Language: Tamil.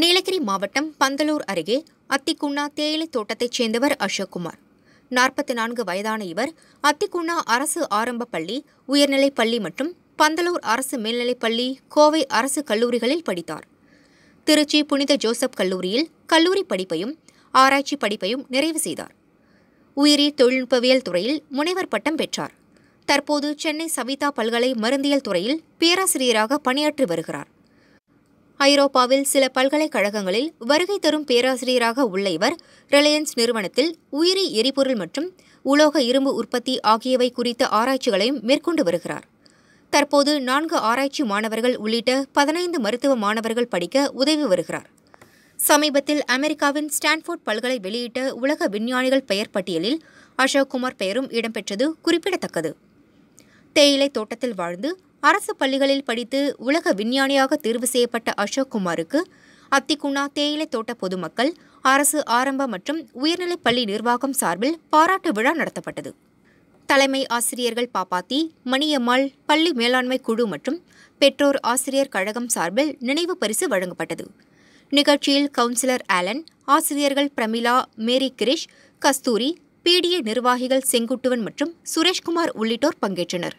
நீலகிரி மாவட்டம் பந்தலூர் அருகே அத்திக்குண்ணா தேயிலை தோட்டத்தைச் சேர்ந்தவர் அசோக்குமார் நாற்பத்தி நான்கு வயதான இவர் அத்திக்குண்ணா அரசு ஆரம்ப பள்ளி உயர்நிலைப் பள்ளி மற்றும் பந்தலூர் அரசு மேல்நிலைப் பள்ளி கோவை அரசு கல்லூரிகளில் படித்தார் திருச்சி புனித ஜோசப் கல்லூரியில் கல்லூரி படிப்பையும் ஆராய்ச்சி படிப்பையும் நிறைவு செய்தார் உயிரி தொழில்நுட்பவியல் துறையில் முனைவர் பட்டம் பெற்றார் தற்போது சென்னை சவிதா பல்கலை மருந்தியல் துறையில் பேராசிரியராக பணியாற்றி வருகிறார் ஐரோப்பாவில் சில பல்கலைக்கழகங்களில் வருகை தரும் பேராசிரியராக உள்ள இவர் ரிலையன்ஸ் நிறுவனத்தில் உயிரி எரிபொருள் மற்றும் உலோக இரும்பு உற்பத்தி ஆகியவை குறித்த ஆராய்ச்சிகளையும் மேற்கொண்டு வருகிறார் தற்போது நான்கு ஆராய்ச்சி மாணவர்கள் உள்ளிட்ட பதினைந்து மருத்துவ மாணவர்கள் படிக்க உதவி வருகிறார் சமீபத்தில் அமெரிக்காவின் ஸ்டான்ஃபோர்ட் பல்கலை வெளியிட்ட உலக விஞ்ஞானிகள் பெயர் பட்டியலில் அசோக்குமார் பெயரும் இடம்பெற்றது குறிப்பிடத்தக்கது தேயிலை தோட்டத்தில் வாழ்ந்து அரசு பள்ளிகளில் படித்து உலக விஞ்ஞானியாக தேர்வு செய்யப்பட்ட அசோக் குமாருக்கு அத்திக்குண்ணா தேயிலை தோட்ட பொதுமக்கள் அரசு ஆரம்ப மற்றும் உயர்நிலைப் பள்ளி நிர்வாகம் சார்பில் பாராட்டு விழா நடத்தப்பட்டது தலைமை ஆசிரியர்கள் பாப்பாத்தி மணியம்மாள் பள்ளி மேலாண்மை குழு மற்றும் பெற்றோர் ஆசிரியர் கழகம் சார்பில் நினைவு பரிசு வழங்கப்பட்டது நிகழ்ச்சியில் கவுன்சிலர் ஆலன் ஆசிரியர்கள் பிரமிளா மேரி கிரிஷ் கஸ்தூரி பிடிஏ நிர்வாகிகள் செங்குட்டுவன் மற்றும் சுரேஷ்குமார் உள்ளிட்டோர் பங்கேற்றனர்